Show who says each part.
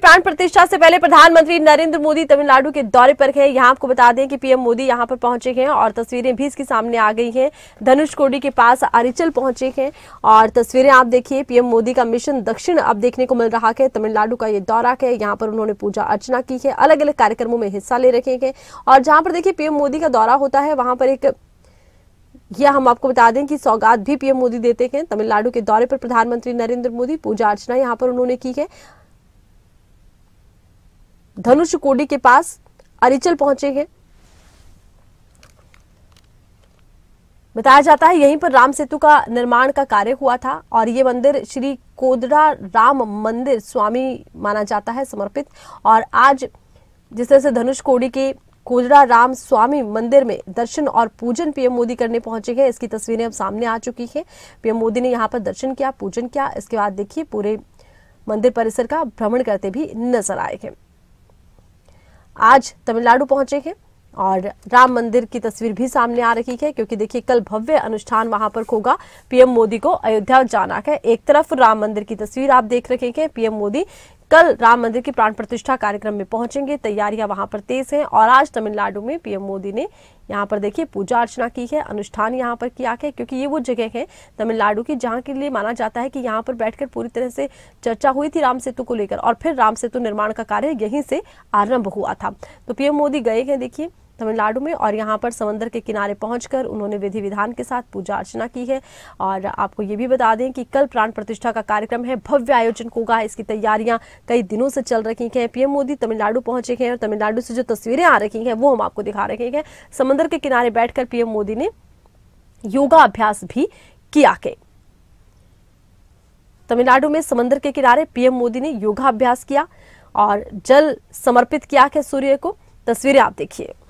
Speaker 1: प्राण प्रतिष्ठा से पहले प्रधानमंत्री नरेंद्र मोदी तमिलनाडु के दौरे पर हैं यहाँ आपको बता दें कि पीएम मोदी यहाँ पर पहुंचे हैं और तस्वीरें भी इसके सामने आ गई हैं धनुष कोडी के पास अरिचल पहुंचे हैं और तस्वीरें आप देखिए पीएम मोदी का मिशन दक्षिण अब देखने को मिल रहा है तमिलनाडु का ये दौरा है यहाँ पर उन्होंने पूजा अर्चना की है अलग अलग कार्यक्रमों में हिस्सा ले रखे हैं और जहाँ पर देखिये पीएम मोदी का दौरा होता है वहां पर एक यह हम आपको बता दें कि सौगात भी पीएम मोदी देते हैं तमिलनाडु के दौरे पर प्रधानमंत्री नरेंद्र मोदी पूजा अर्चना यहाँ पर उन्होंने की है धनुष कोडी के पास अरिचल पहुंचे हैं बताया जाता है यहीं पर राम सेतु का निर्माण का कार्य हुआ था और ये मंदिर श्री कोदरा राम मंदिर स्वामी माना जाता है समर्पित और आज जिस तरह से धनुष कोडी के कोजरा राम स्वामी मंदिर में दर्शन और पूजन पीएम मोदी करने पहुंचे हैं इसकी तस्वीरें अब सामने आ चुकी हैं पीएम मोदी ने यहाँ पर दर्शन किया पूजन किया इसके बाद देखिए पूरे मंदिर परिसर का भ्रमण करते भी नजर आए हैं आज तमिलनाडु पहुंचे हैं और राम मंदिर की तस्वीर भी सामने आ रही है क्योंकि देखिए कल भव्य अनुष्ठान वहां पर होगा पीएम मोदी को अयोध्या जाना है एक तरफ राम मंदिर की तस्वीर आप देख रहे हैं पीएम मोदी कल राम मंदिर की प्राण प्रतिष्ठा कार्यक्रम में पहुंचेंगे तैयारियां वहां पर तेज हैं और आज तमिलनाडु में पीएम मोदी ने यहाँ पर देखिए पूजा अर्चना की है अनुष्ठान यहाँ पर किया है क्योंकि ये वो जगह है तमिलनाडु की जहां के लिए माना जाता है कि यहाँ पर बैठकर पूरी तरह से चर्चा हुई थी राम सेतु को लेकर और फिर राम सेतु निर्माण का कार्य यहीं से आरंभ हुआ था तो पीएम मोदी गए हैं देखिए तमिलनाडु में और यहाँ पर समंदर के किनारे पहुंचकर उन्होंने विधि विधान के साथ पूजा अर्चना की है और आपको ये भी बता दें कि कल प्राण प्रतिष्ठा का कार्यक्रम है भव्य आयोजन होगा इसकी तैयारियां कई दिनों से चल रही हैं पीएम मोदी तमिलनाडु पहुंचे हैं और तमिलनाडु से जो तस्वीरें आ रही हैं वो हम आपको दिखा रहे हैं समंदर के किनारे बैठकर पीएम मोदी ने योगा अभ्यास भी किया के तमिलनाडु में समंदर के किनारे पीएम मोदी ने योगा अभ्यास किया और जल समर्पित किया है सूर्य को तस्वीरें आप देखिए